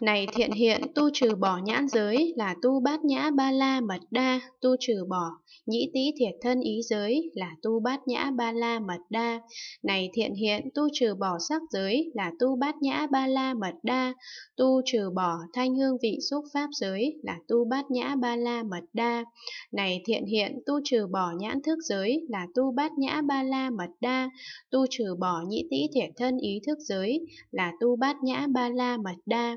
Này thiện hiện, tu trừ bỏ nhãn giới là tu bát nhã ba la mật đa, tu trừ bỏ, nhĩ tý thiệt thân ý giới là tu bát nhã ba la mật đa. Này thiện hiện, tu trừ bỏ sắc giới là tu bát nhã ba la mật đa, tu trừ bỏ thanh hương vị xúc pháp giới là tu bát nhã ba la mật đa. Này thiện hiện, tu trừ bỏ nhãn thức giới là tu bát nhã ba la mật đa, tu trừ bỏ nhĩ tý thiệt thân ý thức giới là tu bát nhã ba la mật đa.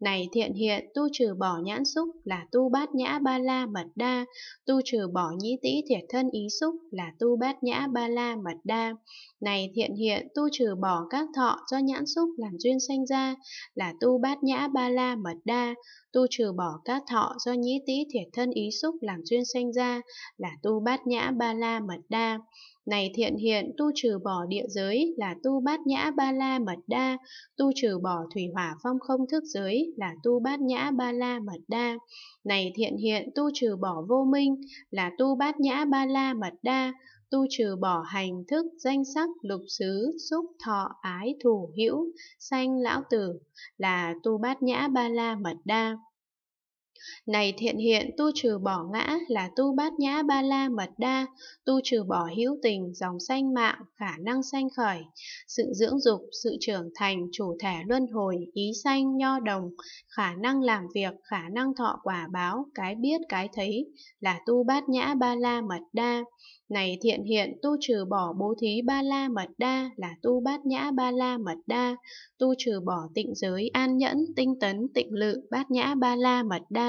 Này thiện hiện, tu trừ bỏ nhãn xúc là tu bát nhã ba la mật đa, tu trừ bỏ nhĩ tĩ thiệt thân ý xúc là tu bát nhã ba la mật đa. Này thiện hiện, tu trừ bỏ các thọ do nhãn xúc làm duyên sanh ra là tu bát nhã ba la mật đa, tu trừ bỏ các thọ do nhĩ tĩ thiệt thân ý xúc làm duyên sanh ra là tu bát nhã ba la mật đa. Này thiện hiện, tu trừ bỏ địa giới là tu bát nhã ba la mật đa, tu trừ bỏ thủy hỏa phong không thức giới là tu bát nhã ba la mật đa. Này thiện hiện tu trừ bỏ vô minh là tu bát nhã ba la mật đa, tu trừ bỏ hành thức danh sắc lục xứ xúc thọ ái thủ hữu sanh lão tử là tu bát nhã ba la mật đa này thiện hiện tu trừ bỏ ngã là tu bát nhã ba la mật đa, tu trừ bỏ hữu tình, dòng sanh mạng, khả năng sanh khởi, sự dưỡng dục, sự trưởng thành, chủ thể luân hồi, ý sanh, nho đồng, khả năng làm việc, khả năng thọ quả báo, cái biết, cái thấy là tu bát nhã ba la mật đa. Này thiện hiện tu trừ bỏ bố thí ba la mật đa là tu bát nhã ba la mật đa, tu trừ bỏ tịnh giới an nhẫn, tinh tấn, tịnh lự, bát nhã ba la mật đa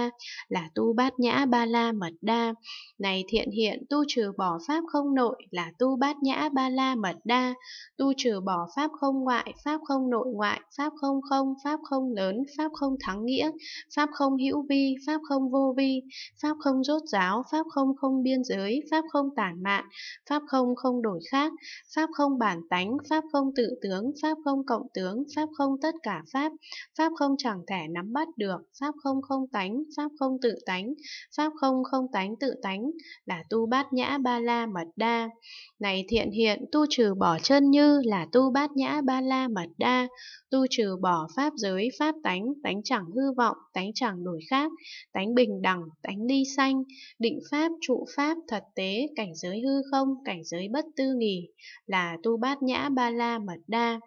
là tu bát nhã ba la mật đa này thiện hiện tu trừ bỏ pháp không nội là tu bát nhã ba la mật đa tu trừ bỏ pháp không ngoại pháp không nội ngoại pháp không không pháp không lớn pháp không thắng nghĩa pháp không hữu vi pháp không vô vi pháp không rốt ráo pháp không không biên giới pháp không tản mạn pháp không không đổi khác pháp không bản tánh pháp không tự tướng pháp không cộng tướng pháp không tất cả pháp pháp không chẳng thể nắm bắt được pháp không không tánh pháp không tự tánh, pháp không không tánh tự tánh, là tu bát nhã ba la mật đa. Này thiện hiện, tu trừ bỏ chân như là tu bát nhã ba la mật đa, tu trừ bỏ pháp giới, pháp tánh, tánh chẳng hư vọng, tánh chẳng đổi khác, tánh bình đẳng, tánh ly sanh, định pháp, trụ pháp, thật tế, cảnh giới hư không, cảnh giới bất tư nghỉ, là tu bát nhã ba la mật đa.